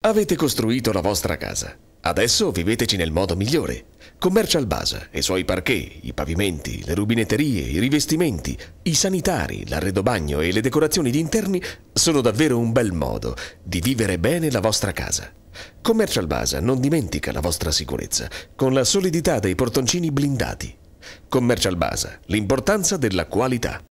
Avete costruito la vostra casa. Adesso viveteci nel modo migliore. Commercial Basa e i suoi parquet, i pavimenti, le rubinetterie, i rivestimenti, i sanitari, l'arredobagno e le decorazioni di interni sono davvero un bel modo di vivere bene la vostra casa. Commercial Basa non dimentica la vostra sicurezza con la solidità dei portoncini blindati. Commercial Basa, l'importanza della qualità.